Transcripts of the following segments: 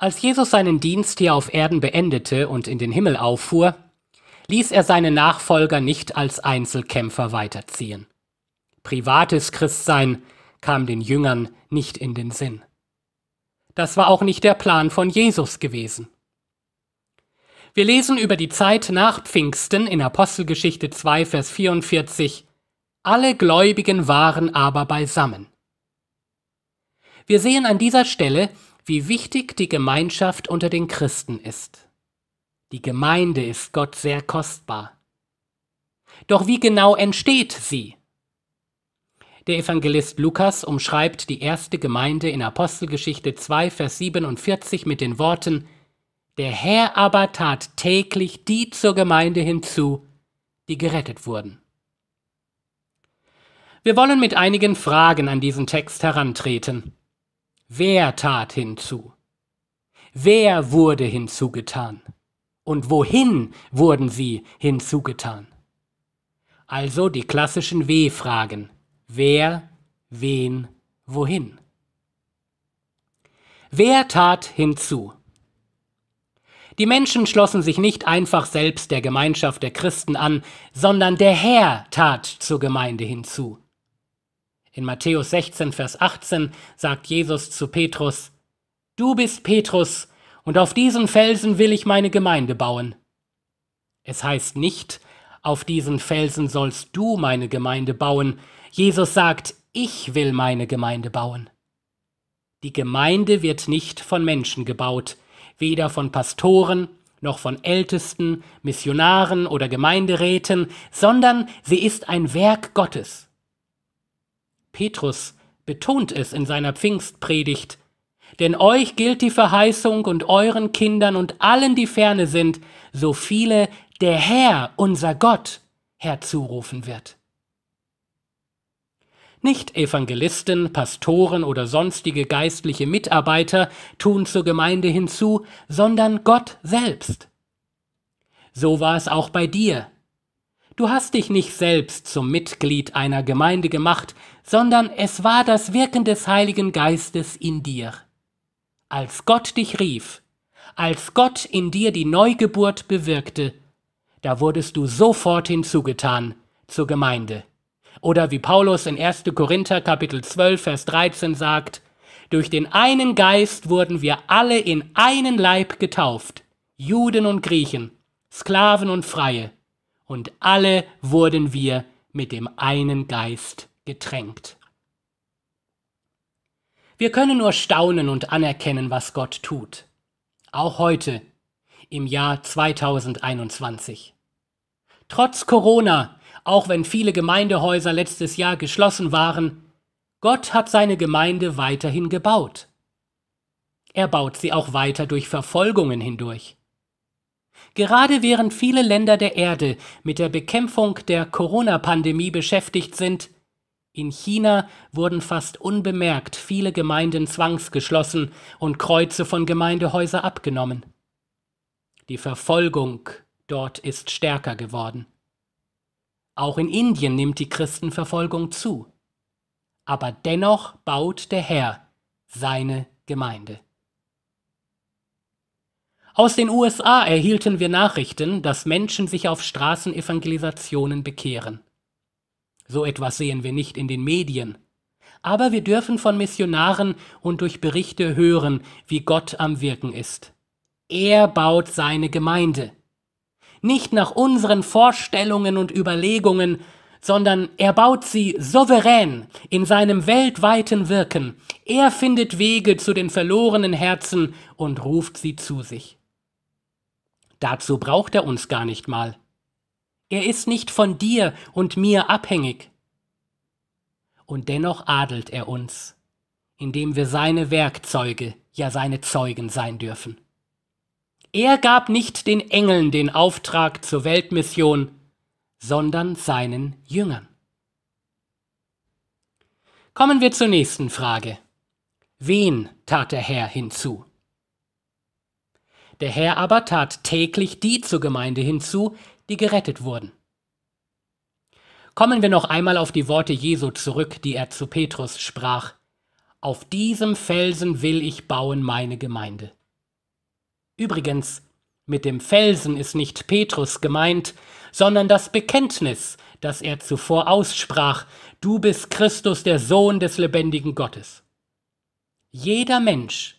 Als Jesus seinen Dienst hier auf Erden beendete und in den Himmel auffuhr, ließ er seine Nachfolger nicht als Einzelkämpfer weiterziehen. Privates Christsein kam den Jüngern nicht in den Sinn. Das war auch nicht der Plan von Jesus gewesen. Wir lesen über die Zeit nach Pfingsten in Apostelgeschichte 2, Vers 44, alle Gläubigen waren aber beisammen. Wir sehen an dieser Stelle, wie wichtig die Gemeinschaft unter den Christen ist. Die Gemeinde ist Gott sehr kostbar. Doch wie genau entsteht sie? Der Evangelist Lukas umschreibt die erste Gemeinde in Apostelgeschichte 2, Vers 47 mit den Worten Der Herr aber tat täglich die zur Gemeinde hinzu, die gerettet wurden. Wir wollen mit einigen Fragen an diesen Text herantreten. Wer tat hinzu? Wer wurde hinzugetan? Und wohin wurden sie hinzugetan? Also die klassischen W-Fragen. Wer, wen, wohin? Wer tat hinzu? Die Menschen schlossen sich nicht einfach selbst der Gemeinschaft der Christen an, sondern der Herr tat zur Gemeinde hinzu. In Matthäus 16, Vers 18 sagt Jesus zu Petrus, Du bist Petrus, und auf diesen Felsen will ich meine Gemeinde bauen. Es heißt nicht, auf diesen Felsen sollst du meine Gemeinde bauen. Jesus sagt, ich will meine Gemeinde bauen. Die Gemeinde wird nicht von Menschen gebaut, weder von Pastoren noch von Ältesten, Missionaren oder Gemeinderäten, sondern sie ist ein Werk Gottes. Petrus betont es in seiner Pfingstpredigt. Denn euch gilt die Verheißung und euren Kindern und allen, die ferne sind, so viele der Herr, unser Gott, herzurufen wird. Nicht Evangelisten, Pastoren oder sonstige geistliche Mitarbeiter tun zur Gemeinde hinzu, sondern Gott selbst. So war es auch bei dir, Du hast dich nicht selbst zum Mitglied einer Gemeinde gemacht, sondern es war das Wirken des Heiligen Geistes in dir. Als Gott dich rief, als Gott in dir die Neugeburt bewirkte, da wurdest du sofort hinzugetan zur Gemeinde. Oder wie Paulus in 1. Korinther Kapitel 12 Vers 13 sagt, durch den einen Geist wurden wir alle in einen Leib getauft, Juden und Griechen, Sklaven und Freie, und alle wurden wir mit dem einen Geist getränkt. Wir können nur staunen und anerkennen, was Gott tut. Auch heute, im Jahr 2021. Trotz Corona, auch wenn viele Gemeindehäuser letztes Jahr geschlossen waren, Gott hat seine Gemeinde weiterhin gebaut. Er baut sie auch weiter durch Verfolgungen hindurch. Gerade während viele Länder der Erde mit der Bekämpfung der Corona-Pandemie beschäftigt sind, in China wurden fast unbemerkt viele Gemeinden zwangsgeschlossen und Kreuze von Gemeindehäuser abgenommen. Die Verfolgung dort ist stärker geworden. Auch in Indien nimmt die Christenverfolgung zu. Aber dennoch baut der Herr seine Gemeinde. Aus den USA erhielten wir Nachrichten, dass Menschen sich auf Straßenevangelisationen bekehren. So etwas sehen wir nicht in den Medien. Aber wir dürfen von Missionaren und durch Berichte hören, wie Gott am Wirken ist. Er baut seine Gemeinde. Nicht nach unseren Vorstellungen und Überlegungen, sondern er baut sie souverän in seinem weltweiten Wirken. Er findet Wege zu den verlorenen Herzen und ruft sie zu sich dazu braucht er uns gar nicht mal. Er ist nicht von dir und mir abhängig. Und dennoch adelt er uns, indem wir seine Werkzeuge, ja seine Zeugen sein dürfen. Er gab nicht den Engeln den Auftrag zur Weltmission, sondern seinen Jüngern. Kommen wir zur nächsten Frage. Wen tat der Herr hinzu? Der Herr aber tat täglich die zur Gemeinde hinzu, die gerettet wurden. Kommen wir noch einmal auf die Worte Jesu zurück, die er zu Petrus sprach. Auf diesem Felsen will ich bauen meine Gemeinde. Übrigens, mit dem Felsen ist nicht Petrus gemeint, sondern das Bekenntnis, das er zuvor aussprach, du bist Christus der Sohn des lebendigen Gottes. Jeder Mensch,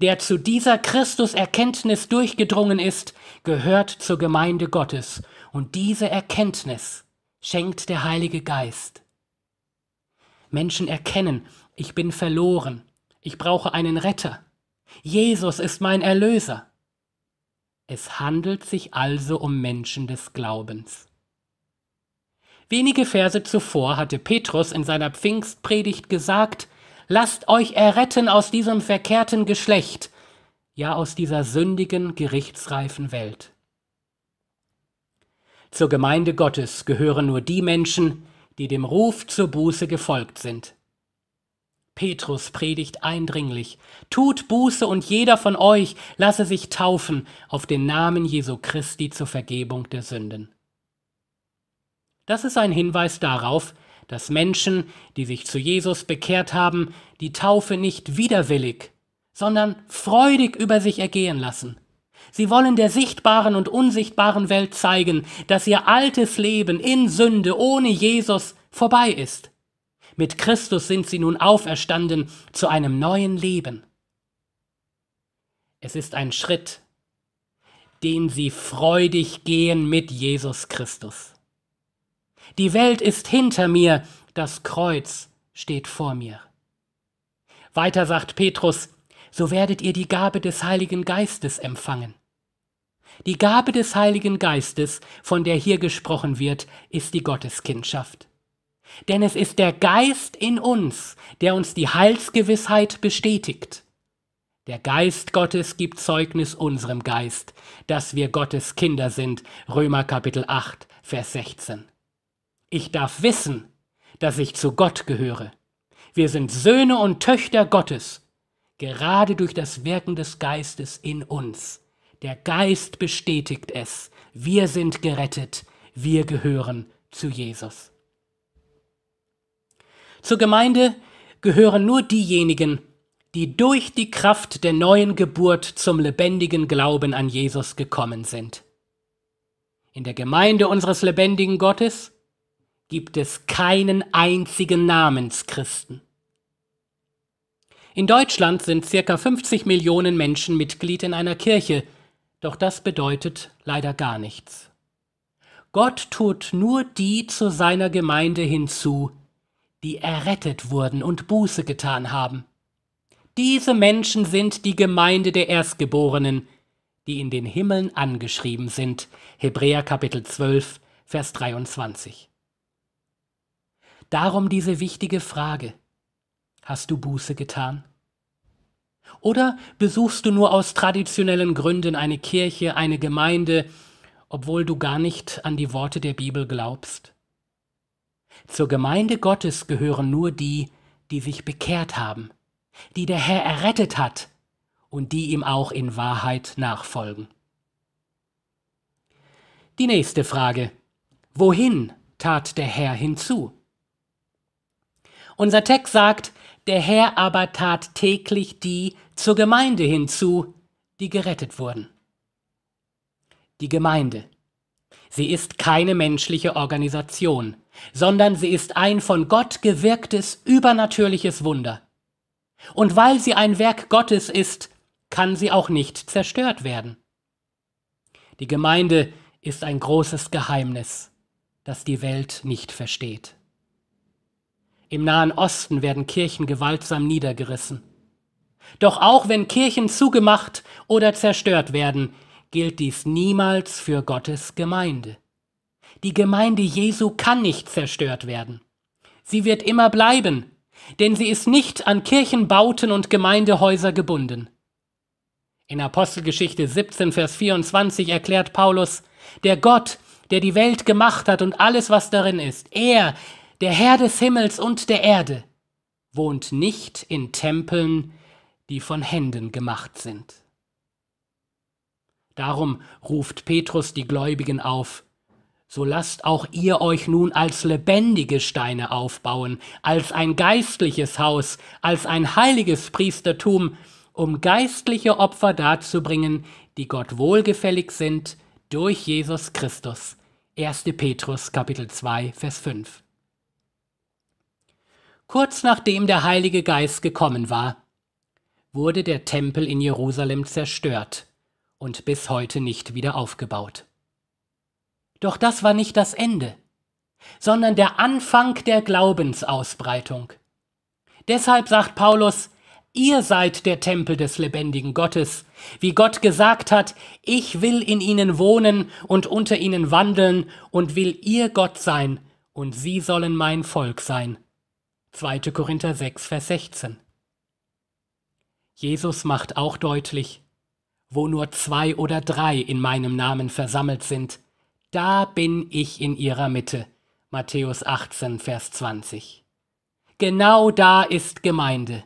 der zu dieser Christuserkenntnis durchgedrungen ist, gehört zur Gemeinde Gottes und diese Erkenntnis schenkt der Heilige Geist. Menschen erkennen, ich bin verloren, ich brauche einen Retter, Jesus ist mein Erlöser. Es handelt sich also um Menschen des Glaubens. Wenige Verse zuvor hatte Petrus in seiner Pfingstpredigt gesagt, Lasst euch erretten aus diesem verkehrten Geschlecht, ja aus dieser sündigen, gerichtsreifen Welt. Zur Gemeinde Gottes gehören nur die Menschen, die dem Ruf zur Buße gefolgt sind. Petrus predigt eindringlich, tut Buße und jeder von euch lasse sich taufen auf den Namen Jesu Christi zur Vergebung der Sünden. Das ist ein Hinweis darauf, dass Menschen, die sich zu Jesus bekehrt haben, die Taufe nicht widerwillig, sondern freudig über sich ergehen lassen. Sie wollen der sichtbaren und unsichtbaren Welt zeigen, dass ihr altes Leben in Sünde ohne Jesus vorbei ist. Mit Christus sind sie nun auferstanden zu einem neuen Leben. Es ist ein Schritt, den sie freudig gehen mit Jesus Christus. Die Welt ist hinter mir, das Kreuz steht vor mir. Weiter sagt Petrus, so werdet ihr die Gabe des Heiligen Geistes empfangen. Die Gabe des Heiligen Geistes, von der hier gesprochen wird, ist die Gotteskindschaft. Denn es ist der Geist in uns, der uns die Heilsgewissheit bestätigt. Der Geist Gottes gibt Zeugnis unserem Geist, dass wir Gottes Kinder sind. Römer Kapitel 8, Vers 16. Ich darf wissen, dass ich zu Gott gehöre. Wir sind Söhne und Töchter Gottes, gerade durch das Wirken des Geistes in uns. Der Geist bestätigt es. Wir sind gerettet. Wir gehören zu Jesus. Zur Gemeinde gehören nur diejenigen, die durch die Kraft der neuen Geburt zum lebendigen Glauben an Jesus gekommen sind. In der Gemeinde unseres lebendigen Gottes gibt es keinen einzigen Namenschristen. In Deutschland sind circa 50 Millionen Menschen Mitglied in einer Kirche, doch das bedeutet leider gar nichts. Gott tut nur die zu seiner Gemeinde hinzu, die errettet wurden und Buße getan haben. Diese Menschen sind die Gemeinde der Erstgeborenen, die in den Himmeln angeschrieben sind. Hebräer Kapitel 12, Vers 23. Darum diese wichtige Frage. Hast du Buße getan? Oder besuchst du nur aus traditionellen Gründen eine Kirche, eine Gemeinde, obwohl du gar nicht an die Worte der Bibel glaubst? Zur Gemeinde Gottes gehören nur die, die sich bekehrt haben, die der Herr errettet hat und die ihm auch in Wahrheit nachfolgen. Die nächste Frage. Wohin tat der Herr hinzu? Unser Text sagt, der Herr aber tat täglich die zur Gemeinde hinzu, die gerettet wurden. Die Gemeinde. Sie ist keine menschliche Organisation, sondern sie ist ein von Gott gewirktes übernatürliches Wunder. Und weil sie ein Werk Gottes ist, kann sie auch nicht zerstört werden. Die Gemeinde ist ein großes Geheimnis, das die Welt nicht versteht. Im Nahen Osten werden Kirchen gewaltsam niedergerissen. Doch auch wenn Kirchen zugemacht oder zerstört werden, gilt dies niemals für Gottes Gemeinde. Die Gemeinde Jesu kann nicht zerstört werden. Sie wird immer bleiben, denn sie ist nicht an Kirchenbauten und Gemeindehäuser gebunden. In Apostelgeschichte 17, Vers 24 erklärt Paulus, der Gott, der die Welt gemacht hat und alles, was darin ist, er, der Herr des Himmels und der Erde, wohnt nicht in Tempeln, die von Händen gemacht sind. Darum ruft Petrus die Gläubigen auf, so lasst auch ihr euch nun als lebendige Steine aufbauen, als ein geistliches Haus, als ein heiliges Priestertum, um geistliche Opfer darzubringen, die Gott wohlgefällig sind, durch Jesus Christus. 1. Petrus Kapitel 2 Vers 5 kurz nachdem der Heilige Geist gekommen war, wurde der Tempel in Jerusalem zerstört und bis heute nicht wieder aufgebaut. Doch das war nicht das Ende, sondern der Anfang der Glaubensausbreitung. Deshalb sagt Paulus, ihr seid der Tempel des lebendigen Gottes, wie Gott gesagt hat, ich will in ihnen wohnen und unter ihnen wandeln und will ihr Gott sein, und sie sollen mein Volk sein, 2. Korinther 6, Vers 16. Jesus macht auch deutlich, wo nur zwei oder drei in meinem Namen versammelt sind, da bin ich in ihrer Mitte. Matthäus 18, Vers 20. Genau da ist Gemeinde.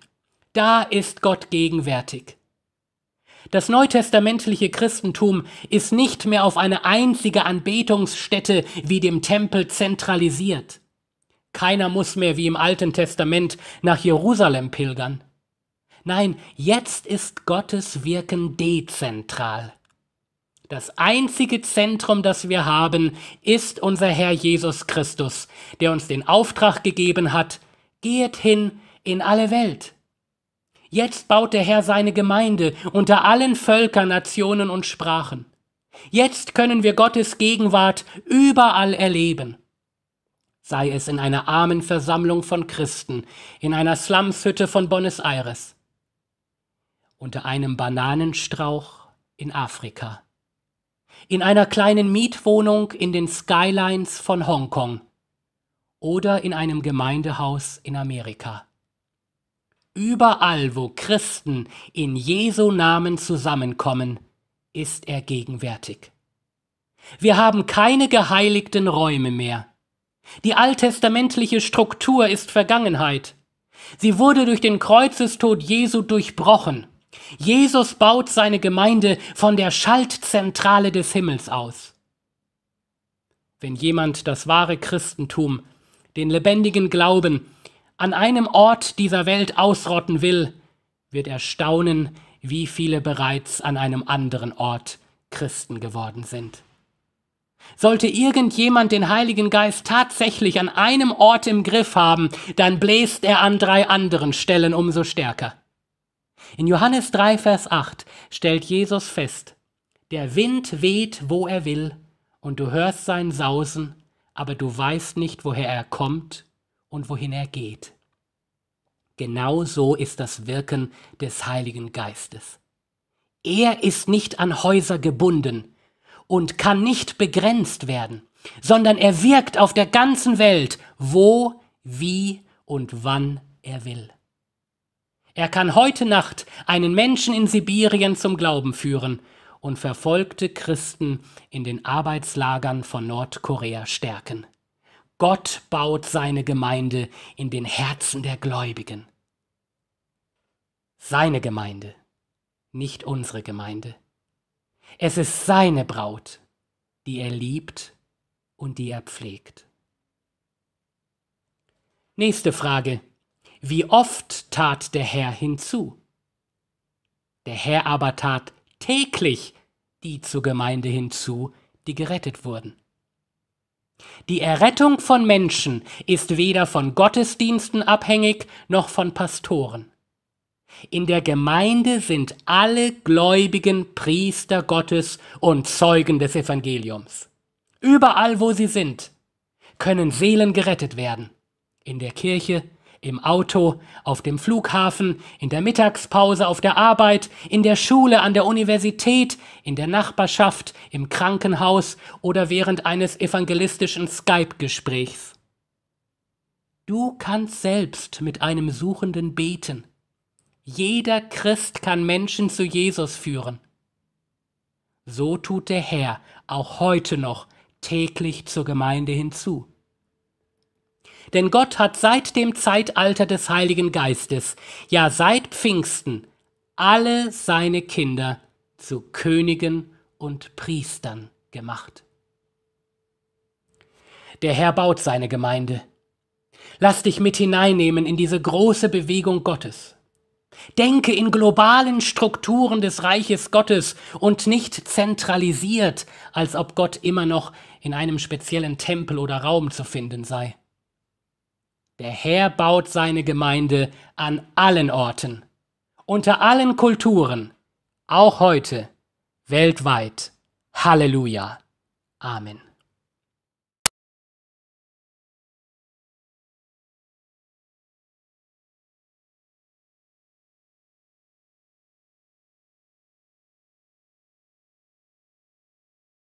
Da ist Gott gegenwärtig. Das neutestamentliche Christentum ist nicht mehr auf eine einzige Anbetungsstätte wie dem Tempel zentralisiert. Keiner muss mehr wie im Alten Testament nach Jerusalem pilgern. Nein, jetzt ist Gottes Wirken dezentral. Das einzige Zentrum, das wir haben, ist unser Herr Jesus Christus, der uns den Auftrag gegeben hat, geht hin in alle Welt. Jetzt baut der Herr seine Gemeinde unter allen Völkern, Nationen und Sprachen. Jetzt können wir Gottes Gegenwart überall erleben sei es in einer armen Versammlung von Christen, in einer Slumshütte von Buenos Aires, unter einem Bananenstrauch in Afrika, in einer kleinen Mietwohnung in den Skylines von Hongkong oder in einem Gemeindehaus in Amerika. Überall, wo Christen in Jesu Namen zusammenkommen, ist er gegenwärtig. Wir haben keine geheiligten Räume mehr. Die alttestamentliche Struktur ist Vergangenheit. Sie wurde durch den Kreuzestod Jesu durchbrochen. Jesus baut seine Gemeinde von der Schaltzentrale des Himmels aus. Wenn jemand das wahre Christentum, den lebendigen Glauben, an einem Ort dieser Welt ausrotten will, wird er staunen, wie viele bereits an einem anderen Ort Christen geworden sind. Sollte irgendjemand den Heiligen Geist tatsächlich an einem Ort im Griff haben, dann bläst er an drei anderen Stellen umso stärker. In Johannes 3, Vers 8 stellt Jesus fest, der Wind weht, wo er will, und du hörst sein Sausen, aber du weißt nicht, woher er kommt und wohin er geht. Genau so ist das Wirken des Heiligen Geistes. Er ist nicht an Häuser gebunden, und kann nicht begrenzt werden, sondern er wirkt auf der ganzen Welt, wo, wie und wann er will. Er kann heute Nacht einen Menschen in Sibirien zum Glauben führen und verfolgte Christen in den Arbeitslagern von Nordkorea stärken. Gott baut seine Gemeinde in den Herzen der Gläubigen. Seine Gemeinde, nicht unsere Gemeinde. Es ist seine Braut, die er liebt und die er pflegt. Nächste Frage. Wie oft tat der Herr hinzu? Der Herr aber tat täglich die zur Gemeinde hinzu, die gerettet wurden. Die Errettung von Menschen ist weder von Gottesdiensten abhängig noch von Pastoren. In der Gemeinde sind alle Gläubigen Priester Gottes und Zeugen des Evangeliums. Überall, wo sie sind, können Seelen gerettet werden. In der Kirche, im Auto, auf dem Flughafen, in der Mittagspause, auf der Arbeit, in der Schule, an der Universität, in der Nachbarschaft, im Krankenhaus oder während eines evangelistischen Skype-Gesprächs. Du kannst selbst mit einem Suchenden beten jeder Christ kann Menschen zu Jesus führen. So tut der Herr auch heute noch täglich zur Gemeinde hinzu. Denn Gott hat seit dem Zeitalter des Heiligen Geistes, ja seit Pfingsten, alle seine Kinder zu Königen und Priestern gemacht. Der Herr baut seine Gemeinde. Lass dich mit hineinnehmen in diese große Bewegung Gottes. Denke in globalen Strukturen des Reiches Gottes und nicht zentralisiert, als ob Gott immer noch in einem speziellen Tempel oder Raum zu finden sei. Der Herr baut seine Gemeinde an allen Orten, unter allen Kulturen, auch heute, weltweit. Halleluja. Amen.